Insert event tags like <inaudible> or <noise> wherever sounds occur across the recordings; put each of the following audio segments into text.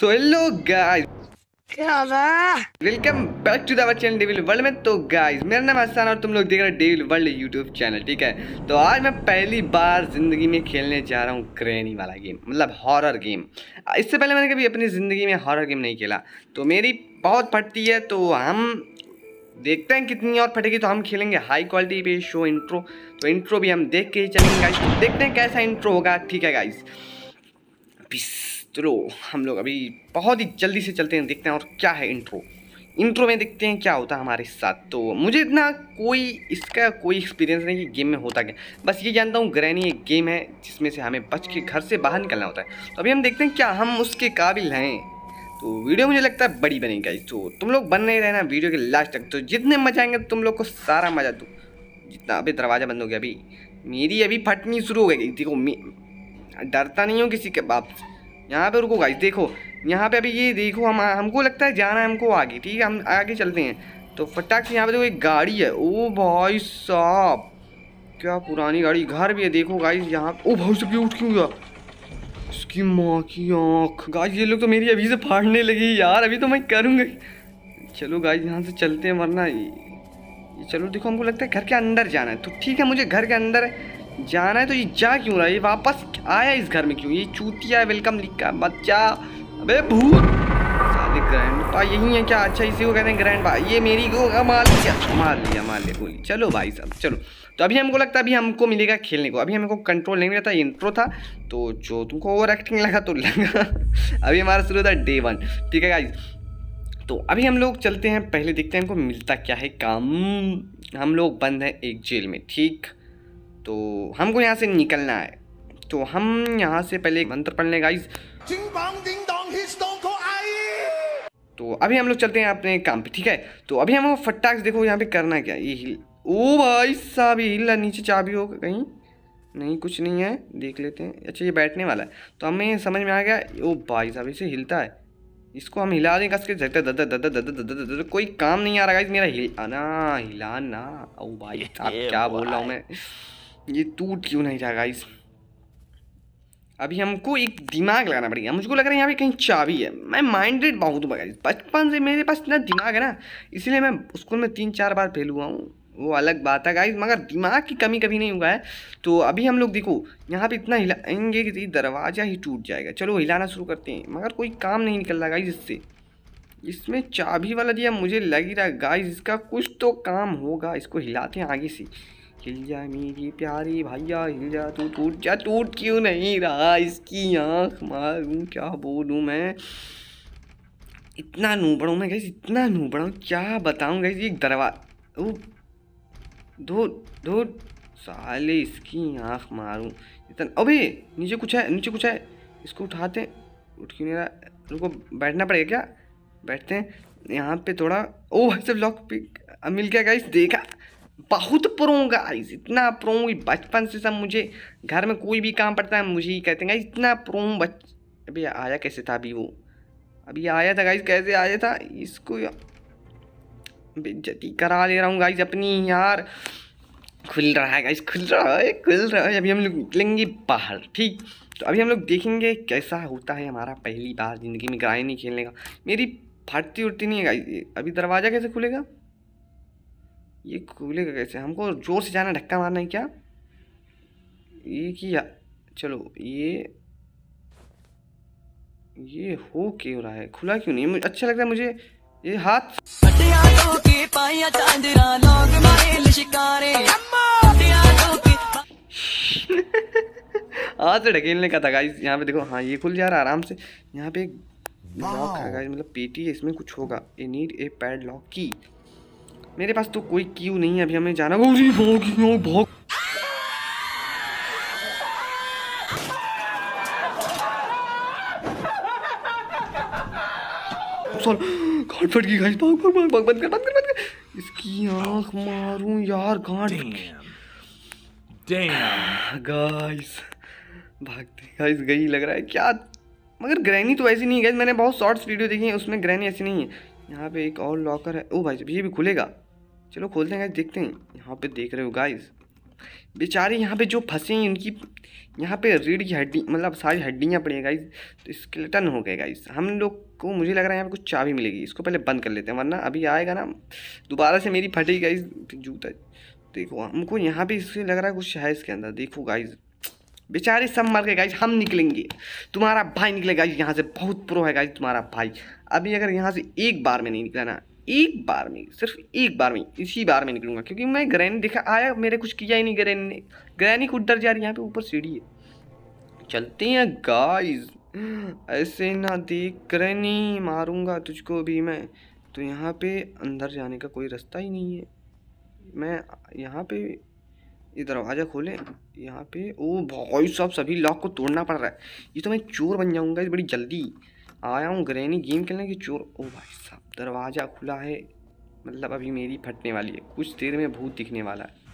So hello guys welcome back to our channel Devil World में तो guys मेरा नाम हसान और तुम लोग देख रहे हो डेविल वर्ल्ड यूट्यूब चैनल ठीक है तो आज मैं पहली बार ज़िंदगी में खेलने जा रहा हूँ क्रेनी वाला गेम मतलब हॉरर गेम इससे पहले मैंने कभी अपनी ज़िंदगी में हॉरर गेम नहीं खेला तो मेरी बहुत फटती है तो हम देखते हैं कितनी और फटेगी तो हम खेलेंगे हाई क्वालिटी पे शो इंट्रो तो इंट्रो भी हम देख के ही चलेंगे गाइस तो देखते हैं कैसा इंट्रो होगा ठीक है गाइस चलो हम लोग अभी बहुत ही जल्दी से चलते हैं देखते हैं और क्या है इंट्रो इंट्रो में देखते हैं क्या होता है हमारे साथ तो मुझे इतना कोई इसका कोई एक्सपीरियंस नहीं कि गेम में होता क्या बस ये जानता हूँ ग्रैनी एक गेम है जिसमें से हमें बच के घर से बाहर निकलना होता है तो अभी हम देखते हैं क्या हम उसके काबिल हैं तो वीडियो मुझे लगता है बड़ी बनेगी गाइस तो तुम लोग बन नहीं रहना वीडियो के लास्ट तक तो जितने मजा आएंगे तुम लोग को सारा मजा दूँ जितना अभी दरवाज़ा बंद हो गया अभी मेरी अभी फटनी शुरू हो गई देखो डरता नहीं हूँ किसी के बाप से यहाँ पे रुको गाइस देखो यहाँ पे अभी ये देखो हम हमको लगता है जाना है हमको आगे ठीक है हम आगे चलते हैं तो फटाक से यहाँ पे देखो एक गाड़ी है ओ भाई साहब क्या पुरानी गाड़ी घर भी है देखो गाइस यहाँ ओ भाई सब उठ क्यों गया इसकी माँ की आँख गाइस ये लोग तो मेरी अभी से फाड़ने लगी यार अभी तो मैं करूँगा चलो गाइस यहाँ से चलते हैं वरना चलो देखो हमको लगता है घर के अंदर जाना है तो ठीक है मुझे घर के अंदर जाना है तो ये जा क्यों रहा है ये वापस आया इस घर में क्यों ये चूतिया वेलकम लिखा बच्चा अबे भूत ग्रैंड पा यही है क्या अच्छा इसी को कहते हैं ग्रैंड पा ये मेरी को मार लिया मार लिया मार लिया बोली चलो भाई साहब चलो तो अभी हमको लगता है अभी हमको मिलेगा खेलने को अभी हमको कंट्रोल नहीं मिला था इंट्रो था तो जो तुमको ओवर एक्टिंग लगा तो लगा <laughs> अभी हमारा शुरू था डे वन ठीक है भाई तो अभी हम लोग चलते हैं पहले देखते हैं हमको मिलता क्या है काम हम लोग बंद हैं एक जेल में ठीक तो हमको यहाँ से निकलना है तो हम यहाँ से पहले एक मंत्र पढ़ने लें गाइज तो अभी हम लोग चलते हैं अपने काम पे ठीक है तो अभी हम फटाक देखो यहाँ पे करना क्या ये हिल ओ भाई साहब ये हिल नीचे चाबी होगा कहीं नहीं कुछ नहीं है देख लेते हैं अच्छा ये बैठने वाला है तो हमें समझ में आ गया ओ भाई साहब इसे हिलता है इसको हम हिला दें कसके के दद कोई काम नहीं आ रहा है मेरा हिलाना हिलाना ओ भाई साहब क्या बोल रहा हूँ मैं ये टूट क्यों नहीं रहा गाइस अभी हमको एक दिमाग लगाना पड़ेगा मुझको लग रहा है यहाँ पे कहीं चाबी है मैं माइंडेड बहुत हूँ गाइस बचपन से मेरे पास इतना दिमाग है ना इसलिए मैं स्कूल में तीन चार बार फेल हुआ हूँ वो अलग बात है गाइस मगर दिमाग की कमी कभी नहीं हुआ है तो अभी हम लोग देखो यहाँ पे इतना हिलाएंगे कि दरवाज़ा ही टूट जाएगा चलो हिलाना शुरू करते हैं मगर कोई काम नहीं निकल रहा गाइस इससे इसमें चाबी वाला दिया मुझे लग ही रहा गाइस इसका कुछ तो काम होगा इसको हिलाते हैं आगे से हिल जा मेरी प्यारी भैया हिल जा तू टूट जा टूट क्यों नहीं रहा इसकी आँख मारूँ क्या बोलूँ मैं इतना नूबड़ा हूँ मैं कैसे इतना नूबड़ा हूँ क्या बताऊँ कैसे एक दरवा ओ धो धो साले इसकी आँख मारूँ इतना अबे नीचे कुछ है नीचे कुछ है इसको उठाते हैं उठ क्यों रहा उनको बैठना पड़ेगा क्या बैठते हैं यहाँ पे थोड़ा ओ सब लॉक पिक मिल गया गाइस देखा बहुत प्रो गाइस इतना प्रो बचपन से सब मुझे घर में कोई भी काम पड़ता है मुझे ही कहते हैं गाइस इतना प्रो बच अभी आया कैसे था अभी वो अभी आया था गाइस कैसे आया था इसको बेज्जती करा ले रहा हूँ गाइस अपनी यार खुल रहा है गाइस खुल रहा है खुल रहा है अभी हम लोग निकलेंगे बाहर ठीक तो अभी हम लोग देखेंगे कैसा होता है हमारा पहली बार ज़िंदगी में ग्राई नहीं खेलने का मेरी फटती उड़ती नहीं है गाइस अभी दरवाज़ा कैसे खुलेगा ये खुलेगा कैसे हमको ज़ोर से जाना धक्का मारना है क्या ये किया चलो ये ये हो क्यों रहा है खुला क्यों नहीं अच्छा लग रहा है मुझे ये हाथ <laughs> हाथ से ढकेलने का था गाइस यहाँ पे देखो हाँ ये खुल जा रहा आराम से यहाँ पे लॉक है गाइस मतलब पेटी है इसमें कुछ होगा a need a padlock की मेरे पास तो कोई क्यू नहीं है अभी हमें जाना भाग भाग सॉल गांठ फट गाइस भाग भाग भाग बंद कर बंद कर बंद कर इसकी आंख मारूं यार गांठ डैम गाइस भागते गाइस गई लग रहा है क्या मगर ग्रैनी तो ऐसी नहीं है गाइस मैंने बहुत शॉर्ट्स वीडियो देखी है उसमें ग्रैनी ऐसी नहीं है यहाँ पे एक और लॉकर है ओ भाई ये भी खुलेगा चलो खोलते हैं गाइस देखते हैं यहाँ पे देख रहे हो गाइस बेचारे यहाँ पे जो फंसे हैं उनकी यहाँ पे रीढ़ की हड्डी मतलब सारी हड्डियाँ पड़ी हैं गाइस तो स्केलेटन हो गए गाइस हम लोग को मुझे लग रहा है यहाँ पे कुछ चाबी मिलेगी इसको पहले बंद कर लेते हैं वरना अभी आएगा ना दोबारा से मेरी फटेगी गाइस जूता देखो हमको यहाँ पे इससे लग रहा है कुछ है इसके अंदर देखो गाइस बेचारे सब मर गए गाइज हम निकलेंगे तुम्हारा भाई निकले गाइज यहाँ से बहुत प्रो है गाइज तुम्हारा भाई अभी अगर यहाँ से एक बार में नहीं निकला ना एक बार में सिर्फ एक बार में इसी बार में निकलूँगा क्योंकि मैं ग्रैनी देखा आया मेरे कुछ किया ही नहीं ग्रहण ने ग्रैनी खुद डर जा रही है यहाँ पे ऊपर सीढ़ी है चलते हैं गाइस ऐसे ना देख ग्रैनी मारूंगा तुझको भी मैं तो यहाँ पे अंदर जाने का कोई रास्ता ही नहीं है मैं यहाँ पे ये दरवाज़ा खोलें यहाँ पे ओ भाई साहब सभी लॉक को तोड़ना पड़ रहा है ये तो मैं चोर बन जाऊँगा इस बड़ी जल्दी आया हूँ ग्रैनी गेम खेलने की चोर ओ भाई साहब दरवाज़ा खुला है मतलब अभी मेरी फटने वाली है कुछ देर में भूत दिखने वाला है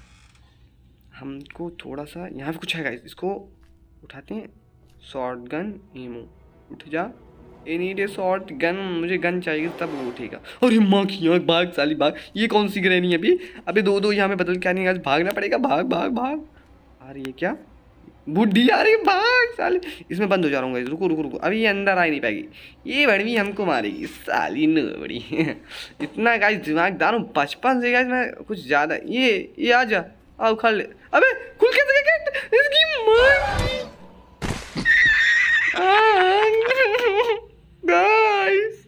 हमको थोड़ा सा यहाँ पे कुछ है गाइस इसको उठाते हैं शॉर्ट गन एमो उठ जा a need a shotgun मुझे गन चाहिए तब वो उठेगा और माँ की आँख भाग साली भाग ये कौन सी ग्रहणी है अभी अभी दो दो यहाँ पे बदल के आने भागना पड़ेगा भाग भाग भाग अरे ये क्या बुढ़ी आ रही भाग साली इसमें बंद हो जा रहा हूँ रुको रुको रुको अभी ये अंदर आ ही नहीं पाएगी ये बड़वी हमको मारेगी साली न बड़ी <laughs> इतना गाइस दिमागदार हूँ बचपन से गाइस मैं कुछ ज़्यादा ये ये आ जा आओ खा ले अबे खुल के इसकी गाइस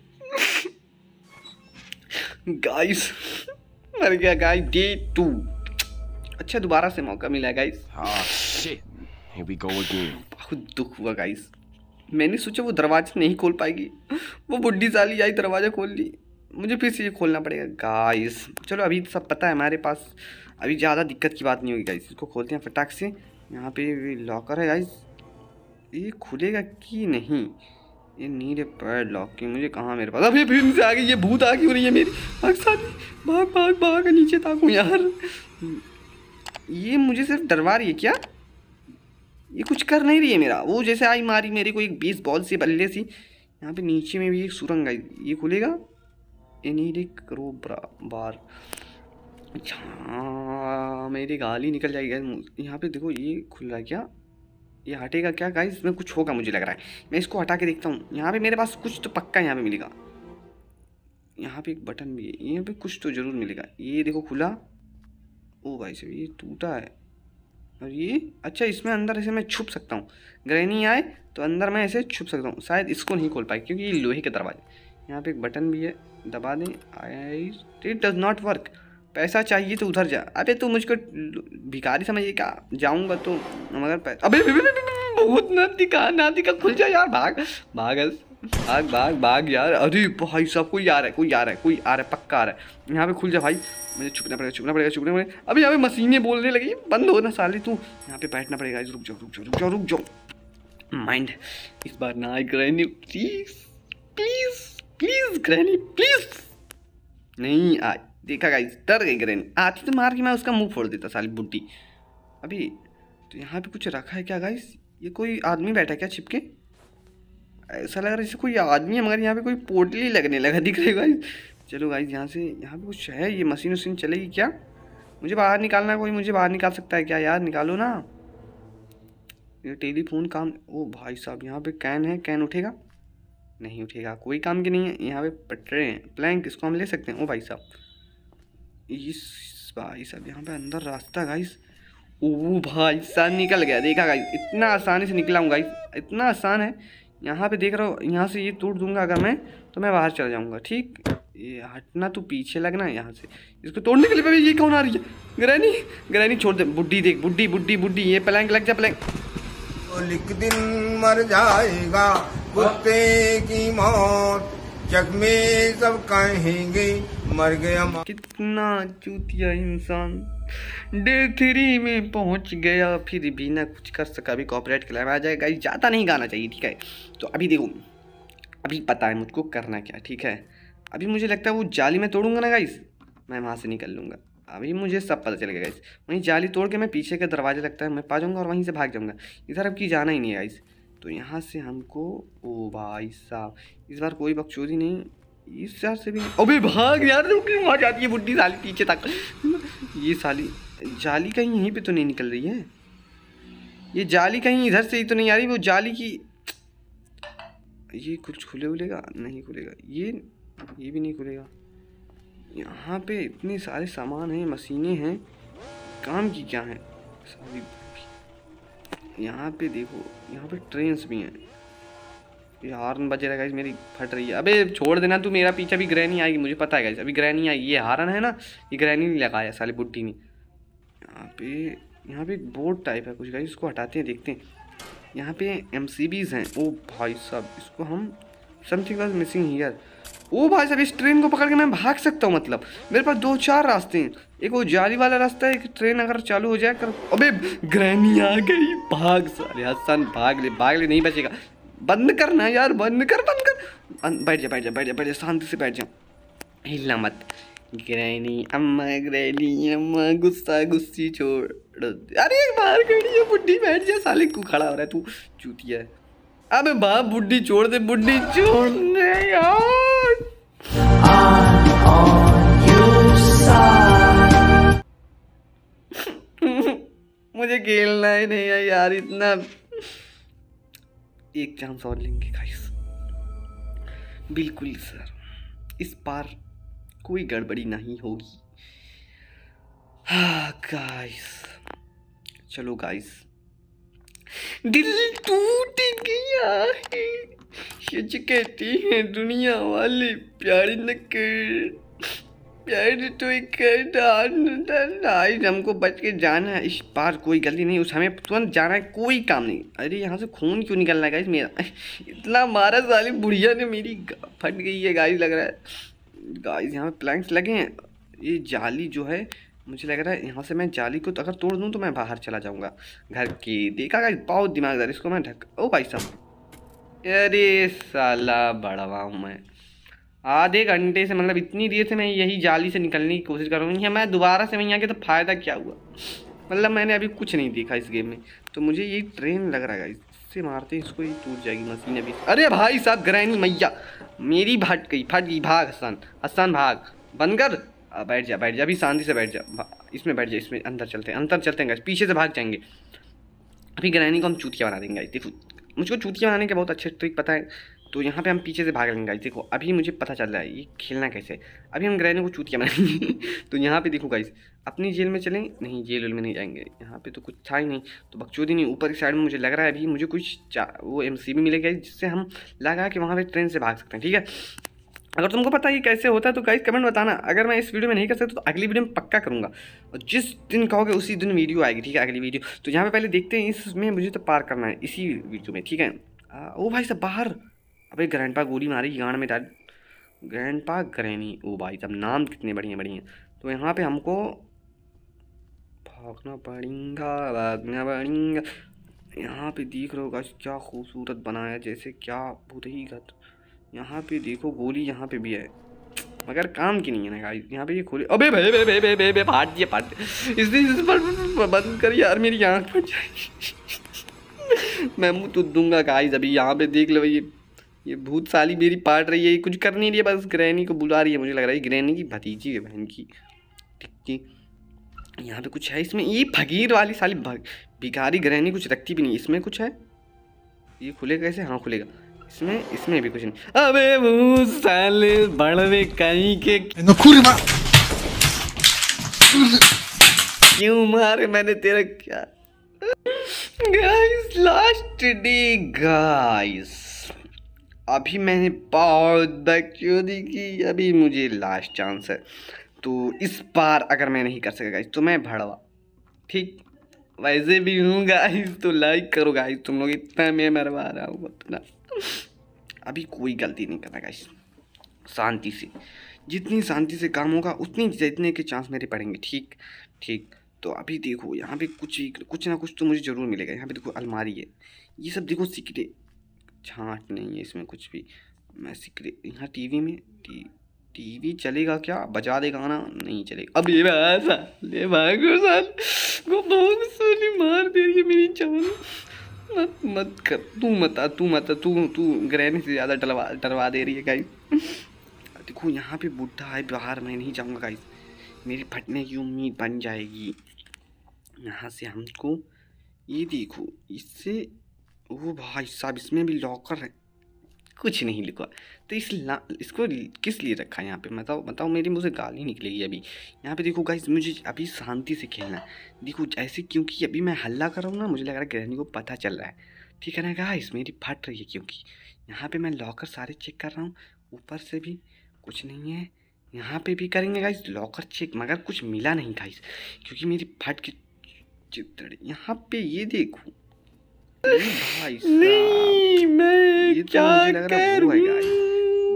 गाइस मर गया गाइस डे टू अच्छा दोबारा से मौका मिला गाइस हाँ here we go again बहुत दुख हुआ गाइस मैंने सोचा वो दरवाज़ा नहीं खोल पाएगी वो बुढ़ी साली आई दरवाज़ा खोल ली मुझे फिर से ये खोलना पड़ेगा गाइस चलो अभी तो सब पता है हमारे पास अभी ज़्यादा दिक्कत की बात नहीं होगी गाइस इसको खोलते हैं फटाक से यहाँ पे लॉकर है गाइस ये खुलेगा कि नहीं ये नीड पर लॉक लॉकिंग मुझे कहाँ मेरे पास अभी फिर से आ गई ये भूत आ गई हो रही है मेरी भाग साली भाग भाग भाग नीचे ताकू यार ये मुझे सिर्फ डरवा रही है क्या ये कुछ कर नहीं रही है मेरा वो जैसे आई मारी मेरे को एक बीस बॉल सी बल्ले सी यहाँ पे नीचे में भी एक सुरंग आई ये खुलेगा एनी करो बार अच्छा मेरी गाली निकल जाएगी यहाँ पे देखो ये खुल रहा है क्या ये हटेगा क्या गाइस इसमें कुछ होगा मुझे लग रहा है मैं इसको हटा के देखता हूँ यहाँ पे मेरे पास कुछ तो पक्का यहाँ पे मिलेगा यहाँ पे एक बटन भी है यहाँ पे कुछ तो ज़रूर मिलेगा ये देखो खुला ओ भाई साहब ये टूटा है और ये अच्छा इसमें अंदर ऐसे मैं छुप सकता हूँ ग्रहणी आए तो अंदर मैं ऐसे छुप सकता हूँ शायद इसको नहीं खोल पाए क्योंकि ये लोहे के दरवाजे यहाँ पे एक बटन भी है दबा दें I it does not work पैसा चाहिए तो उधर जा अबे तू मुझको भिखारी समझिए क्या जाऊँगा तो मगर अभी बहुत ना दिखा ना दिखा खुल जाए यार भाग भागल भाग भाग भाग यार अरे भाई साहब कोई आ रहा है कोई आ रहा है कोई आ रहा है पक्का आ रहा है यहाँ पे खुल जा भाई मुझे छुपना पड़ेगा छुपना पड़ेगा छुपना पड़ेगा अभी यहाँ पे मशीनें बोलने लगी बंद हो ना साली तू यहाँ पे बैठना पड़ेगा रुक जाओ रुक जाओ रुक जाओ रुक जाओ माइंड इस बार ना ग्रहणी प्लीज प्लीज प्लीज ग्रहणी प्लीज नहीं आ देखा गाई डर गई ग्रहणी आती तो मार के मैं उसका मुंह फोड़ देता साली बुढ़ी अभी तो यहाँ पे कुछ रखा है क्या गाई ये कोई आदमी बैठा क्या छिपके ऐसा लग रहा है जैसे कोई आदमी है मगर यहाँ पे कोई पोटली लगने लगा दिख रही है गाइज चलो गाइज यहाँ से यहाँ पे कुछ है ये मशीन वशीन चलेगी क्या मुझे बाहर निकालना कोई मुझे बाहर निकाल सकता है क्या यार निकालो ना ये टेलीफोन काम ओ भाई साहब यहाँ पे कैन है कैन उठेगा नहीं उठेगा कोई काम की नहीं है यहाँ पे पटरे हैं प्लैंक इसको हम ले सकते हैं ओ भाई साहब इस भाई साहब यहाँ पे अंदर रास्ता गाइस ओ भाई साहब निकल गया देखा गाइस इतना आसानी से निकला हूँ गाइस इतना आसान है यहाँ पे देख रहा हूँ यहाँ से ये तोड़ दूंगा अगर मैं तो मैं बाहर चला जाऊँगा ठीक ये हटना तो पीछे लगना यहाँ से इसको तोड़ने के लिए भाई ये कौन आ रही है ग्रैनी ग्रैनी छोड़ दे बुढ़ी देख बुढ़ी बुढ़ी बुढ़ी ये प्लैंक लग जा प्लैंक तो लिख दिन मर जाएगा कुत्ते की मौत जग में सब कहेंगे मर गया कितना चूतिया इंसान डे थ्री में पहुंच गया फिर भी ना कुछ कर सका भी कॉपरेट क्लाइम आ जाएगा ज़्यादा नहीं गाना चाहिए ठीक है तो अभी देखो अभी पता है मुझको करना क्या ठीक है अभी मुझे लगता है वो जाली में तोड़ूंगा ना गाइस मैं वहाँ से निकल लूँगा अभी मुझे सब पता चल गया गाइस वहीं जाली तोड़ के मैं पीछे का दरवाजे लगता है मैं पा जाऊँगा और वहीं से भाग जाऊँगा इधर अब की जाना ही नहीं है गाइस तो यहाँ से हमको ओ भाई साहब इस बार कोई बकचोदी नहीं इस यार से भी अभी भाग यार वहाँ जाती है बुढ़ी साली पीछे तक ये साली जाली कहीं यहीं पे तो नहीं निकल रही है ये जाली कहीं इधर से ही तो नहीं आ रही वो जाली की ये कुछ खुले उलेगा नहीं खुलेगा ये ये भी नहीं खुलेगा यहाँ पे इतने सारे सामान हैं मशीनें हैं काम की क्या है सारी यहाँ पे देखो यहाँ पे ट्रेन्स भी हैं हारन तो बज रहा है मेरी फट रही है अबे छोड़ देना तू मेरा पीछे अभी ग्रहणी आएगी मुझे पता है अभी ग्रहणी आएगी ये हारन है ना ये ग्रहणी नहीं लगाया साली बुढ़ी ने यहाँ पे यहाँ पे बोर्ड टाइप है कुछ गाइज इसको हटाते हैं देखते हैं यहाँ पे एम हैं ओ भाई साहब इसको हम समथिंग वॉज मिसिंग हीयर ओ भाई साहब इस ट्रेन को पकड़ के मैं भाग सकता हूँ मतलब मेरे पास दो चार रास्ते हैं एक वो जाली वाला रास्ता है एक ट्रेन अगर चालू हो जाए कर अबे ग्रहणी आ गई भाग साले हसन भाग ले भाग ले नहीं बचेगा बंद करना यार बंद कर बंद कर बैठ जा बैठ जा बैठ जा बैठ जा शांति से बैठ जा हिलना मत ग्रैनी अम्मा ग्रैनी अम्मा गुस्सा गुस्सी छोड़ अरे बाहर खड़ी है बुढ़ी बैठ जा साले को खड़ा हो रहा है तू चूतिया है अबे बाप बुढ़ी छोड़ दे बुढ़ी छोड़ दे यार <laughs> मुझे खेलना ही नहीं है यार इतना एक चांस और लेंगे गाइस बिल्कुल सर इस बार कोई गड़बड़ी नहीं होगी हाँ गाइस चलो गाइस दिल टूट गया है जो कहती है दुनिया वाले प्यारे न डैड तो डाइज हमको बच के जाना है इस बार कोई गलती नहीं उस हमें तुरंत जाना है कोई काम नहीं अरे यहाँ से खून क्यों निकलना है मेरा <laughs> इतना मारा साली बुढ़िया ने मेरी फट गई है गाइस लग रहा है गाइस यहाँ पे प्लैंक्स लगे हैं ये जाली जो है मुझे लग रहा है यहाँ से मैं जाली को तो अगर तोड़ दूँ तो मैं बाहर चला जाऊँगा घर की देखा गाइस बहुत दिमागदार इसको मैं ढक ओ भाई साहब अरे साला बड़वा हूँ मैं आधे घंटे से मतलब इतनी देर से मैं यही जाली से निकलने की कोशिश कर रहा हूँ मैं दोबारा से वहीं आ गया तो फ़ायदा क्या हुआ मतलब मैंने अभी कुछ नहीं देखा इस गेम में तो मुझे ये ट्रेन लग रहा है इससे मारते इसको ये टूट जाएगी मशीन अभी अरे भाई साहब ग्रैनी मैया मेरी भट गई फट गई भाग हसन हसन भाग बंद कर बैठ जा बैठ जा अभी शांति से बैठ जा इसमें बैठ जा इसमें अंदर चलते हैं अंदर चलते हैं पीछे से भाग जाएंगे अभी ग्रैनी को हम चूतिया बना देंगे मुझको चूतिया बनाने के बहुत अच्छे ट्रिक पता है तो यहाँ पे हम पीछे से भाग लेंगे गाइस देखो अभी मुझे पता चल रहा है ये खेलना कैसे अभी हम ग्रैनो को चूत किया बनाएंगे <laughs> तो यहाँ पे देखो गाइस अपनी जेल में चलें नहीं जेल वेल में नहीं जाएंगे यहाँ पे तो कुछ था ही नहीं तो बकचोदी नहीं ऊपर की साइड में मुझे लग रहा है अभी मुझे कुछ वो एम सी मिलेगा जिससे हम लगा कि वहाँ पर ट्रेन से भाग सकते हैं ठीक है अगर तुमको पता है कैसे होता है तो गाइस कमेंट बताना अगर मैं इस वीडियो में नहीं कर सकता तो अगली वीडियो में पक्का करूँगा और जिस दिन कहोगे उसी दिन वीडियो आएगी ठीक है अगली वीडियो तो यहाँ पे पहले देखते हैं इसमें मुझे तो पार करना है इसी वीडियो में ठीक है आ, ओ भाई साहब बाहर अबे ग्रैंड पा गोली मारी गांड में डाल ग्रैंड पा ग्रैनी ओ भाई सब नाम कितने बढ़िया बढ़िया तो यहाँ पे हमको भागना पड़ेगा भागना पड़ेगा यहाँ पे देख रहे होगा क्या खूबसूरत बनाया जैसे क्या बहुत ही गत यहाँ पे देखो गोली यहाँ पे भी है मगर काम की नहीं है ना गाइस यहाँ पे ये खोली अबे भे भे भे भे भे फाट दिया फाट इस पर बंद कर यार मेरी आँख फट जाएगी <laughs> मैं मुँह तो दूंगा गाइस अभी यहाँ पे देख लो ये ये भूत साली मेरी पाट रही है ये कुछ कर नहीं रही है बस ग्रहणी को बुला रही है मुझे लग रहा है ग्रहणी की भतीजी है बहन की है यहाँ पे कुछ है इसमें ये फकीर वाली साली भिखारी ग्रहणी कुछ रखती भी नहीं इसमें कुछ है ये खुलेगा कैसे हाँ खुलेगा इसमें इसमें भी कुछ नहीं अबे भूत साले बड़वे कहीं के क्यों मारे मैंने तेरा क्या गाइस लास्ट डे गाइस अभी मैंने बहुत बैक चोरी की अभी मुझे लास्ट चांस है तो इस बार अगर मैं नहीं कर सका तो मैं भड़वा ठीक वैसे भी हूँ गाइस तो लाइक करो गाइस तुम लोग इतना मैं मरवा रहा हूँ अपना अभी कोई गलती नहीं करना गाइस शांति से जितनी शांति से काम होगा उतनी जितने के चांस मेरे पड़ेंगे ठीक ठीक तो अभी देखो यहाँ पे कुछ कुछ ना कुछ तो मुझे ज़रूर मिलेगा यहाँ पे देखो अलमारी है ये सब देखो सीक्रेट छाँट नहीं है इसमें कुछ भी मैं सीक्रेट यहाँ टीवी में टी टीवी चलेगा क्या बजा दे गाना नहीं चलेगा अब ये ले वो बहुत सोनी मार दे रही है मेरी जान मत मत कर तू मत तू मत तू तू ग्रहण से ज़्यादा डलवा डरवा दे रही है गाइस देखो यहाँ पे बुढ़ा है बाहर मैं नहीं जाऊँगा गाइस मेरी फटने की उम्मीद बन जाएगी यहाँ से हमको ये देखो इससे ओ भाई साहब इसमें भी लॉकर है कुछ नहीं लिखा तो इस ला इसको किस लिए रखा है यहाँ पे बताओ बताओ मेरी मुझे गाली निकलेगी अभी यहाँ पे देखो गाइस मुझे अभी शांति से खेलना है देखो ऐसे क्योंकि अभी मैं हल्ला कर रहा हूँ ना मुझे लग रहा है ग्रहणी को पता चल रहा है ठीक है ना गाइस मेरी फट रही है क्योंकि यहाँ पे मैं लॉकर सारे चेक कर रहा हूँ ऊपर से भी कुछ नहीं है यहाँ पर भी करेंगे गाइस लॉकर चेक मगर कुछ मिला नहीं गाइस क्योंकि मेरी फट की चित्र यहाँ पर ये देखूँ नहीं मैं तो क्या करूं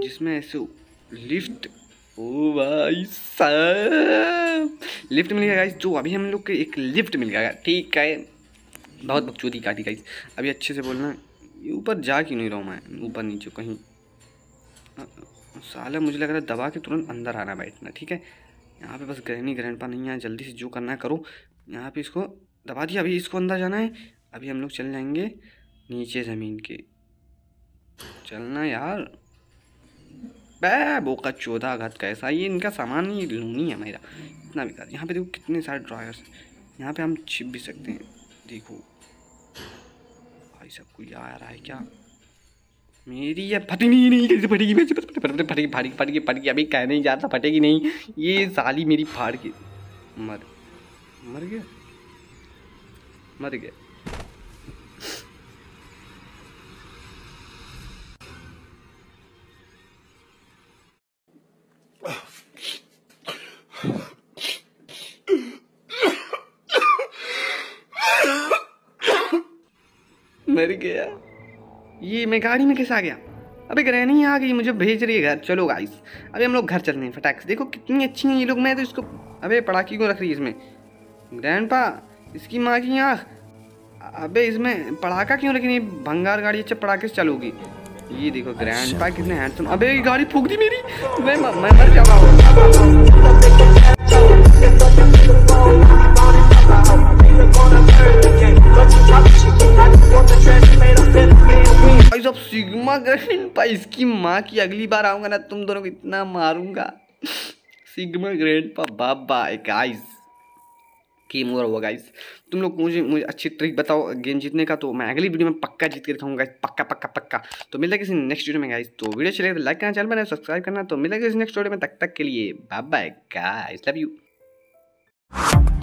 जिसमें ऐसे लिफ्ट ओ भाई साहब लिफ्ट मिल गया गाइस जो अभी हम लोग के एक लिफ्ट मिल गया ठीक है बहुत बकचोदी काटी गाइस अभी अच्छे से बोलना ऊपर जा क्यों नहीं रहा हूँ मैं ऊपर नीचे कहीं साला मुझे लग रहा है दबा के तुरंत अंदर आना बैठना ठीक है यहाँ पे बस ही ग्रहण पा नहीं है जल्दी से जो करना है करो यहाँ पे इसको दबा दिया अभी इसको अंदर जाना है अभी हम लोग चल जाएंगे नीचे ज़मीन के चलना यार बे बोका चौदह घात का ऐसा ये इनका सामान ही लूनी है मेरा इतना कर यहाँ पे देखो कितने सारे ड्रायर्स हैं यहाँ पे हम छिप भी सकते हैं देखो भाई सब कुछ आ रहा है क्या मेरी यह फटेगी नहीं कैसे फटेगी फटेगी फटेगी फटी फटेगी फटेगी अभी कह नहीं जाता फटेगी नहीं ये साली मेरी फाड़ के मर मर गया मर गया गया ये मैं गाड़ी में कैसे आ गया अबे ग्रहणी आ गई मुझे भेज रही है घर चलो गाइस अबे हम लोग घर चल रहे हैं फटाक देखो कितनी अच्छी हैं ये लोग मैं तो इसको अबे पटाखी क्यों रख रही है इसमें ग्रैंड पा इसकी माँ की आँख अबे इसमें पटाखा क्यों रखी नहीं भंगार गाड़ी अच्छा पटाखे से चलोगी ये देखो ग्रैंड पा अच्छा। कितने हैंडसम अबे गाड़ी फूक दी मेरी मैं मैं मर जाऊंगा सिग्मा ग्रेन पर इसकी माँ की अगली बार आऊंगा ना तुम दोनों को इतना मारूंगा सिग्मा ग्रेन पर बाबा गाइस गेम ओवर हुआ गाइस तुम लोग मुझे मुझे अच्छी ट्रिक बताओ गेम जीतने का तो मैं अगली वीडियो में पक्का जीत के दिखाऊंगा पक्का पक्का पक्का तो मिलेगा किसी नेक्स्ट वीडियो में गाइस तो वीडियो चलेगा तो लाइक करना चैनल बनाए सब्सक्राइब करना तो मिलेगा किसी नेक्स्ट वीडियो में तक तक के लिए bye bye guys love you